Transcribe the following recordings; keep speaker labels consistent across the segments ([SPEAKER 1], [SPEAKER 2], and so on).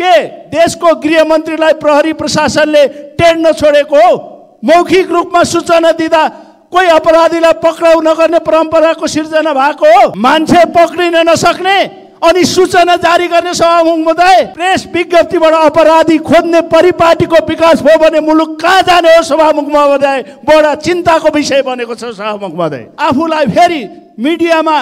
[SPEAKER 1] के देशको गृहमन्त्रीलाई प्रहरी प्रशासनले टेन्न छोडेको हो मौखिक रूपमा सूचना दिँदा कोही अपराधीलाई पक्राउ नगर्ने परम्पराको सिर्जना भएको हो मान्छे पक्रिन नसक्ने अनि सूचना जारी गर्ने सभामुख सभामुखमोदय प्रेस विज्ञप्तिबाट अपराधी खोज्ने परिपाटीको विकास भयो भने मुलुक कहाँ जाने हो सभामुख महोदय बडा चिन्ताको विषय बनेको छ सभामुख महोदय आफूलाई फेरि मिडियामा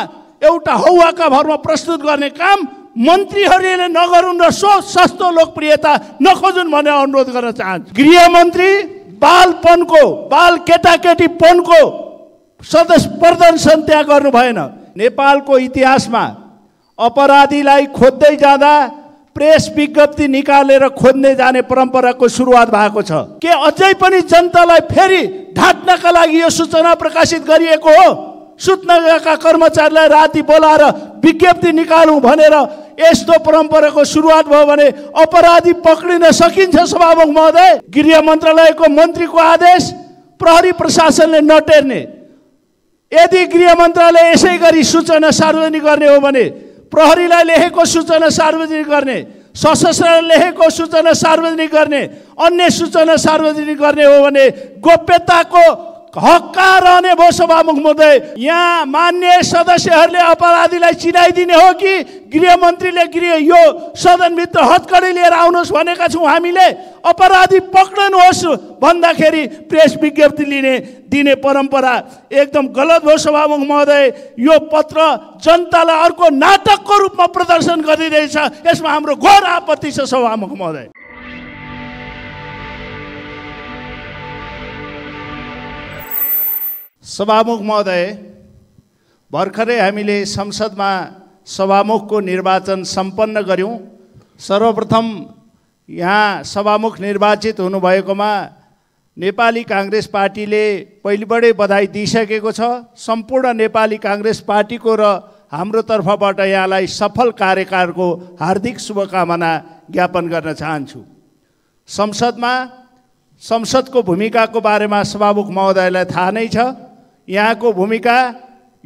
[SPEAKER 1] एउटा हौवाका भरमा प्रस्तुत गर्ने काम मन्त्रीहरूले नगरून् र सो सस्तो लोकप्रियता नखोजुन् भनेर अनुरोध गर्न चाहन्छु गृहमन्त्री बालपनको बाल केटाकेटीपनको सदस्य प्रदर्शन त्यहाँ गर्नु भएन नेपालको इतिहासमा अपराधीलाई खोज्दै जाँदा प्रेस विज्ञप्ति निकालेर खोज्ने जाने परम्पराको सुरुवात भएको छ के अझै पनि जनतालाई फेरि ढाट्नका लागि यो सूचना प्रकाशित गरिएको हो सुत्नका कर्मचारीलाई राति बोलाएर विज्ञप्ति निकालौँ भनेर यस्तो परम्पराको सुरुवात भयो भने अपराधी पक्रिन सकिन्छ सभामुख महोदय गृह मन्त्रालयको मन्त्रीको आदेश प्रहरी प्रशासनले नटेर्ने यदि गृह मन्त्रालय यसै गरी सूचना सार्वजनिक गर्ने हो भने प्रहरीलाई लेखेको सूचना सार्वजनिक गर्ने सशस्त्र लेखेको सूचना सार्वजनिक गर्ने अन्य सूचना सार्वजनिक गर्ने हो भने गोप्यताको हक्का रहने भयो सभामुख महोदय यहाँ मान्य सदस्यहरूले अपराधीलाई चिनाइदिने हो कि गृहमन्त्रीले गृह यो सदनभित्र हत्कडी लिएर आउनुहोस् भनेका छौँ हामीले अपराधी पक्रनुहोस् भन्दाखेरि प्रेस विज्ञप्ति लिने दिने परम्परा एकदम गलत भयो सभामुख महोदय यो पत्र जनतालाई अर्को नाटकको रूपमा प्रदर्शन गरिरहेछ यसमा हाम्रो घोर आपत्ति छ सभामुख महोदय सभामुख महोदय भर्खरै हामीले संसदमा सभामुखको निर्वाचन सम्पन्न गऱ्यौँ सर्वप्रथम यहाँ सभामुख निर्वाचित हुनुभएकोमा नेपाली काङ्ग्रेस पार्टीले पहिलेबाटै बधाई दिइसकेको छ सम्पूर्ण नेपाली काङ्ग्रेस पार्टीको र हाम्रो तर्फबाट यहाँलाई सफल कार्यकालको हार्दिक शुभकामना ज्ञापन गर्न चाहन्छु संसदमा संसदको भूमिकाको बारेमा सभामुख महोदयलाई थाहा नै छ यहाँको भूमिका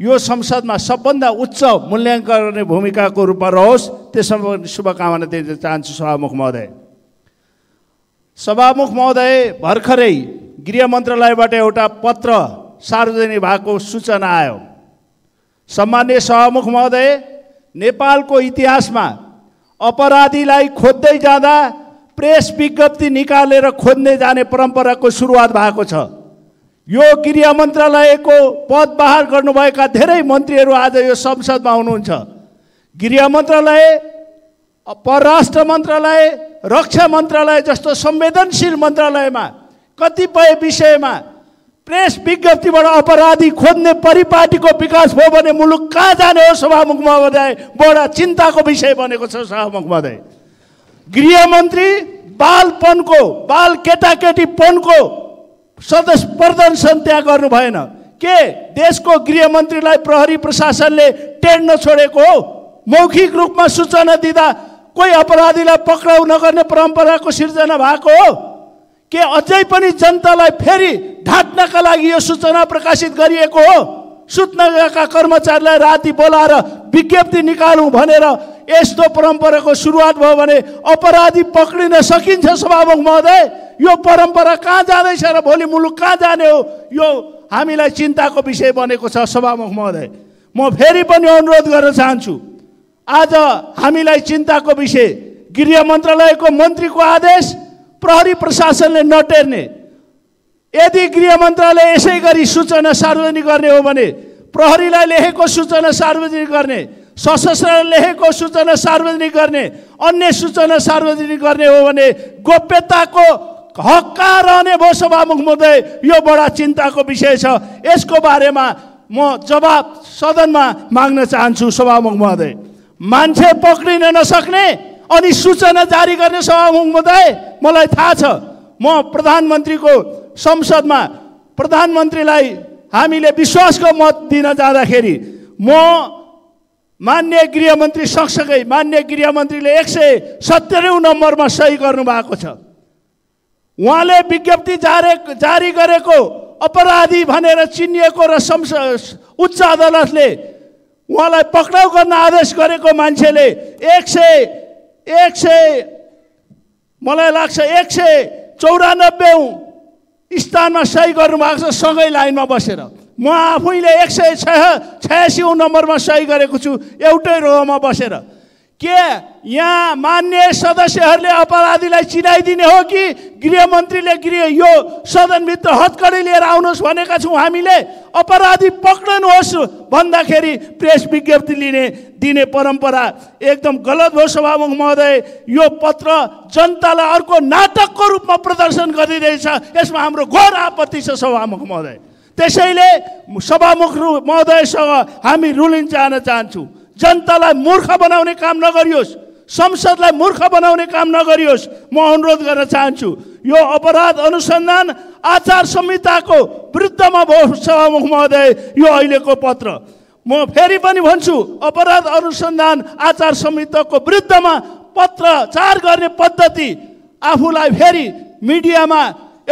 [SPEAKER 1] यो संसदमा सबभन्दा उच्च मूल्याङ्कन गर्ने भूमिकाको रूपमा रहोस् त्यसमा शुभकामना दिन चाहन्छु सभामुख महोदय सभामुख महोदय भर्खरै गृह मन्त्रालयबाट एउटा पत्र सार्वजनिक भएको सूचना आयो सम्मान्य सभामुख महोदय नेपालको इतिहासमा अपराधीलाई खोज्दै जाँदा प्रेस विज्ञप्ति निकालेर खोज्दै जाने परम्पराको सुरुवात भएको छ यो गृह मन्त्रालयको पद बहार गर्नुभएका धेरै मन्त्रीहरू आज यो संसदमा हुनुहुन्छ गृह मन्त्रालय परराष्ट्र मन्त्रालय रक्षा मन्त्रालय जस्तो संवेदनशील मन्त्रालयमा कतिपय विषयमा प्रेस विज्ञप्तिबाट अपराधी खोज्ने परिपाटीको विकास भयो भने मुलुक कहाँ जाने हो सभामुख महोदय बडा चिन्ताको विषय बनेको छ सभामुख महोदय गृहमन्त्री बालपनको बाल केटाकेटीपनको सदस्य प्रदर्शन त्यहाँ गर्नु भएन के देशको गृहमन्त्रीलाई प्रहरी प्रशासनले टेर्न छोडेको हो मौखिक रूपमा सूचना दिँदा कोही अपराधीलाई पक्राउ नगर्ने परम्पराको सिर्जना भएको हो के अझै पनि जनतालाई फेरि ढाँट्नका लागि यो सूचना प्रकाशित गरिएको हो सूचनाका कर्मचारीलाई राति बोलाएर विज्ञप्ति निकालौँ भनेर यस्तो परम्पराको सुरुवात भयो भने अपराधी पक्रिन सकिन्छ सभामुख महोदय यो परम्परा कहाँ जाँदैछ र भोलि मुलुक कहाँ जाने हो यो हामीलाई चिन्ताको विषय बनेको छ सभामुख महोदय म फेरि पनि अनुरोध गर्न चाहन्छु आज हामीलाई चिन्ताको विषय गृह मन्त्रालयको मन्त्रीको आदेश प्रहरी प्रशासनले नटेर्ने यदि गृह मन्त्रालय यसै गरी सूचना सार्वजनिक गर्ने हो भने प्रहरीलाई लेखेको सूचना सार्वजनिक गर्ने सशस्त्र लेखेको सूचना सार्वजनिक गर्ने अन्य सूचना सार्वजनिक गर्ने हो भने गोप्यताको हक्का रहने भयो सभामुख महोदय यो बडा चिन्ताको विषय छ यसको बारेमा म जवाब सदनमा माग्न चाहन्छु सभामुख महोदय मान्छे पक्रिन नसक्ने अनि सूचना जारी गर्ने सभामुख महोदय मलाई थाहा छ म प्रधानमन्त्रीको संसदमा प्रधानमन्त्रीलाई हामीले विश्वासको मत दिन जाँदाखेरि म मान्य गृहमन्त्री सँगसँगै मान्य गृहमन्त्रीले एक सय सत्तरीौँ नम्बरमा सही गर्नुभएको छ उहाँले विज्ञप्ति जारे जारी गरेको अपराधी भनेर चिनिएको र संस उच्च अदालतले उहाँलाई पक्राउ गर्न आदेश गरेको मान्छेले एक सय एक सय मलाई लाग्छ एक सय चौरानब्बे स्थानमा सही गर्नुभएको छ सँगै लाइनमा बसेर म आफैले एक सय छयासी नम्बरमा सही गरेको छु एउटै रोमा बसेर के यहाँ मान्य सदस्यहरूले अपराधीलाई चिनाइदिने हो कि गृहमन्त्रीले गृह यो सदनभित्र हत्कडी लिएर आउनुहोस् भनेका छौँ हामीले अपराधी पक्रनुहोस् भन्दाखेरि प्रेस विज्ञप्ति लिने दिने परम्परा एकदम गलत भयो सभामुख महोदय यो पत्र जनतालाई अर्को नाटकको रूपमा प्रदर्शन गरिरहेछ यसमा हाम्रो घोर आपत्ति छ सभामुख महोदय त्यसैले सभामुख महोदयसँग हामी रुलिङ चाहन चाहन्छु जनतालाई मूर्ख बनाउने काम नगरियोस् संसदलाई मूर्ख बनाउने काम नगरियोस् म अनुरोध गर्न चाहन्छु यो अपराध अनुसन्धान आचार संहिताको विरुद्धमा भयो सभामुख महोदय यो अहिलेको पत्र म फेरि पनि भन्छु अपराध अनुसन्धान आचार संहिताको विरुद्धमा पत्र चार गर्ने पद्धति आफूलाई फेरि मिडियामा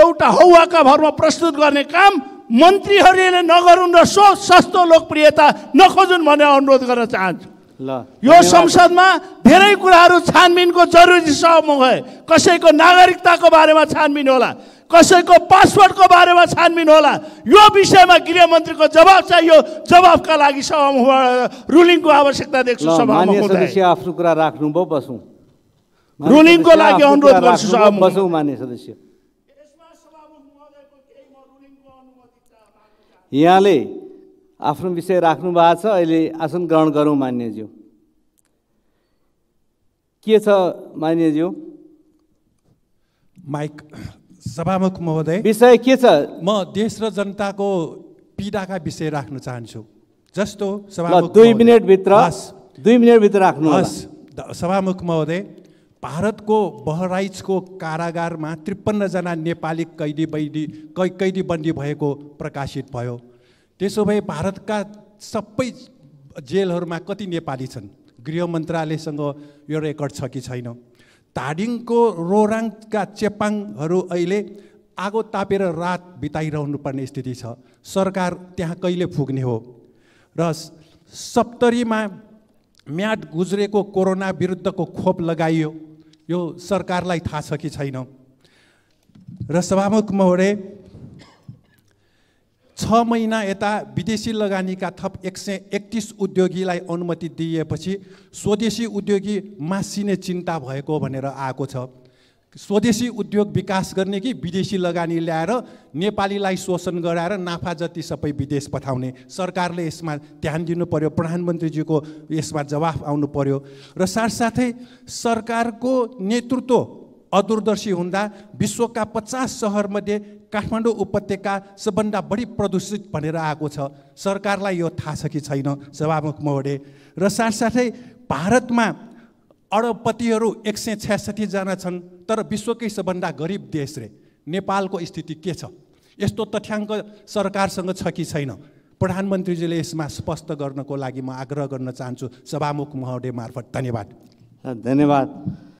[SPEAKER 1] एउटा हौवाका भरमा प्रस्तुत गर्ने काम मन्त्रीहरूले नगरून् र सो सस्तो लोकप्रियता नखोजुन् भन्ने अनुरोध गर्न चाहन्छु ल यो संसदमा धेरै कुराहरू छानबिनको जरुरी छ म गएँ कसैको नागरिकताको बारेमा छानबिन होला कसैको पासवर्डको बारेमा छानबिन होला यो विषयमा गृहमन्त्रीको जवाब चाहियो जवाबका लागि सभामुखबाट रुलिङको आवश्यकता देख्छु आफ्नो कुरा राख्नुभयो बसौँ
[SPEAKER 2] रुलिङको लागि अनुरोध गर्छु बसौँ
[SPEAKER 1] मान्य सदस्य यहाँले आफ्नो विषय राख्नु भएको छ अहिले आसन ग्रहण गरौँ मान्यज्यू के छ मान्यज्यू
[SPEAKER 2] माइक सभामुख महोदय विषय के छ म देश र जनताको पीडाका विषय राख्न चाहन्छु जस्तो सभामुख दुई मिनटभित्र दुई मिनटभित्र राख्नुहोस् सभामुख महोदय भारतको बहराइचको कारागारमा त्रिपन्नजना नेपाली कैदी बैदी कै कैदी बन्दी भएको प्रकाशित भयो त्यसो भए भारतका सबै जेलहरूमा कति नेपाली छन् गृह मन्त्रालयसँग यो रेकर्ड छ कि छैन धाडिङको रोराङका चेपाङहरू अहिले आगो तापेर रात बिताइरहनु पर्ने स्थिति छ सरकार त्यहाँ कहिले पुग्ने हो र सप्तरीमा म्याद गुज्रेको कोरोना विरुद्धको खोप लगाइयो यो सरकारलाई थाहा छ कि छैन र सभामुख महोदय छ महिना यता विदेशी लगानीका थप एक सय एकतिस उद्योगीलाई अनुमति दिइएपछि स्वदेशी उद्योगी मासिने चिन्ता भएको भनेर आएको छ स्वदेशी उद्योग विकास गर्ने कि विदेशी लगानी ल्याएर नेपालीलाई शोषण गराएर नाफा जति सबै विदेश पठाउने सरकारले यसमा ध्यान दिनु पर्यो प्रधानमन्त्रीजीको यसमा जवाफ आउनु पर्यो र साथसाथै सरकारको नेतृत्व अदूरदर्शी हुँदा विश्वका पचास सहरमध्ये काठमाडौँ उपत्यका सबभन्दा बढी प्रदूषित भनेर आएको छ सरकारलाई यो थाहा छ कि छैन सभामुख महोदय र साथसाथै भारतमा अरबपतिहरू एक सय छ्यासठीजना छन् तर विश्वकै सबभन्दा गरिब देश रे नेपालको स्थिति के छ यस्तो तथ्याङ्क सरकारसँग छ कि छैन प्रधानमन्त्रीजीले यसमा स्पष्ट गर्नको लागि म आग्रह गर्न चाहन्छु सभामुख महोदय मार्फत धन्यवाद
[SPEAKER 1] धन्यवाद